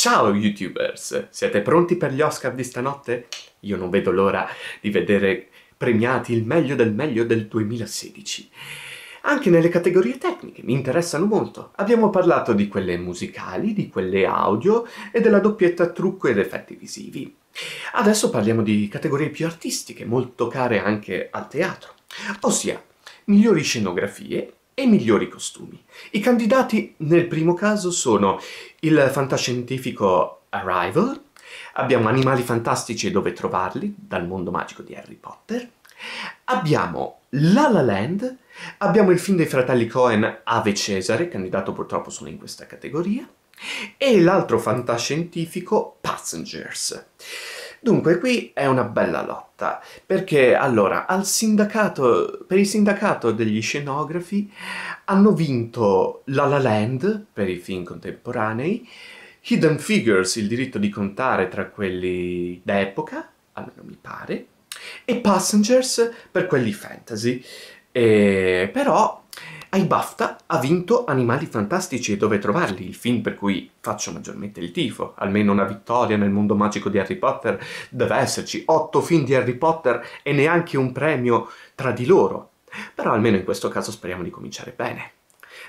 Ciao youtubers, siete pronti per gli Oscar di stanotte? Io non vedo l'ora di vedere premiati il meglio del meglio del 2016. Anche nelle categorie tecniche mi interessano molto. Abbiamo parlato di quelle musicali, di quelle audio e della doppietta trucco ed effetti visivi. Adesso parliamo di categorie più artistiche, molto care anche al teatro, ossia migliori scenografie, e migliori costumi. I candidati nel primo caso sono il fantascientifico Arrival, abbiamo animali fantastici e dove trovarli, dal mondo magico di Harry Potter, abbiamo La La Land, abbiamo il film dei fratelli Cohen Ave Cesare, candidato purtroppo solo in questa categoria, e l'altro fantascientifico Passengers. Dunque, qui è una bella lotta, perché allora, al sindacato, per il sindacato degli scenografi hanno vinto La La Land, per i film contemporanei, Hidden Figures, il diritto di contare tra quelli d'epoca, almeno mi pare, e Passengers per quelli fantasy. E, però ai BAFTA ha vinto Animali Fantastici e Dove Trovarli, il film per cui faccio maggiormente il tifo. Almeno una vittoria nel mondo magico di Harry Potter deve esserci. Otto film di Harry Potter e neanche un premio tra di loro. Però almeno in questo caso speriamo di cominciare bene.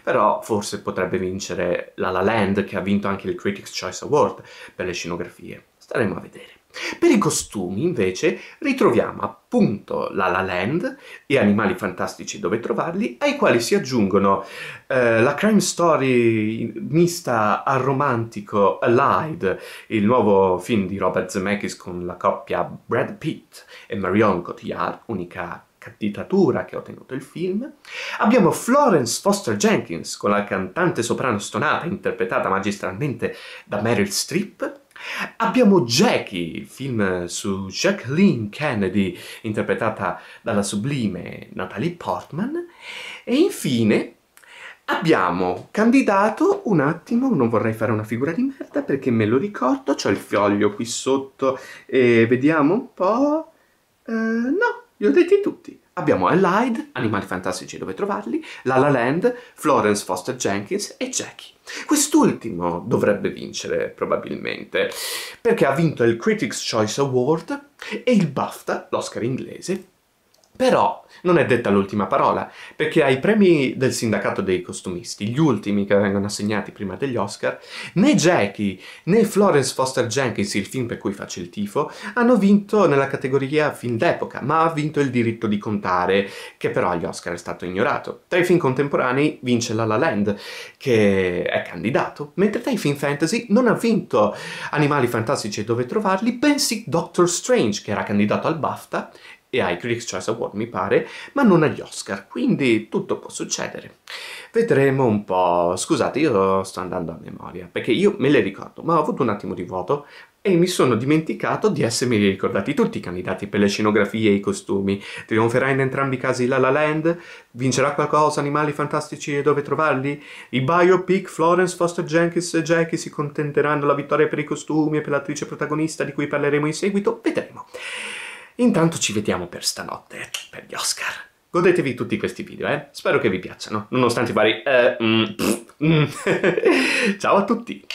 Però forse potrebbe vincere La La Land, che ha vinto anche il Critics' Choice Award per le scenografie. Staremo a vedere. Per i costumi, invece, ritroviamo appunto La La Land e Animali Fantastici Dove Trovarli, ai quali si aggiungono eh, la crime story mista al romantico Allied, il nuovo film di Robert Zemeckis con la coppia Brad Pitt e Marion Cotillard, unica candidatura che ha ottenuto il film. Abbiamo Florence Foster Jenkins con la cantante soprano stonata interpretata magistralmente da Meryl Streep, Abbiamo Jackie, film su Jacqueline Kennedy, interpretata dalla sublime Natalie Portman. E infine abbiamo candidato, un attimo, non vorrei fare una figura di merda perché me lo ricordo, c'ho il foglio qui sotto e vediamo un po'... Eh, no, li ho detti tutti. Abbiamo Allied, Animali Fantastici dove trovarli, La La Land, Florence Foster Jenkins e Jackie. Quest'ultimo dovrebbe vincere, probabilmente, perché ha vinto il Critics' Choice Award e il BAFTA, l'Oscar inglese, però non è detta l'ultima parola, perché ai premi del sindacato dei costumisti, gli ultimi che vengono assegnati prima degli Oscar, né Jackie né Florence Foster Jenkins, il film per cui faccio il tifo, hanno vinto nella categoria film d'epoca, ma ha vinto il diritto di contare, che però agli Oscar è stato ignorato. Tra i film contemporanei vince La La Land, che è candidato, mentre tra i film fantasy non ha vinto Animali fantastici e dove trovarli, bensì Doctor Strange, che era candidato al BAFTA, e ai Critics Choice Award mi pare, ma non agli Oscar, quindi tutto può succedere. Vedremo un po', scusate io sto andando a memoria, perché io me le ricordo, ma ho avuto un attimo di vuoto e mi sono dimenticato di essermi ricordati tutti i candidati per le scenografie e i costumi. Trionferà in entrambi i casi La La Land? Vincerà qualcosa Animali Fantastici e Dove Trovarli? I biopic Florence Foster Jenkins e Jackie si contenteranno la vittoria per i costumi e per l'attrice protagonista di cui parleremo in seguito? Vedremo. Intanto ci vediamo per stanotte, per gli Oscar. Godetevi tutti questi video, eh? Spero che vi piacciono, nonostante i vari... Eh, mm, pff, mm. Ciao a tutti!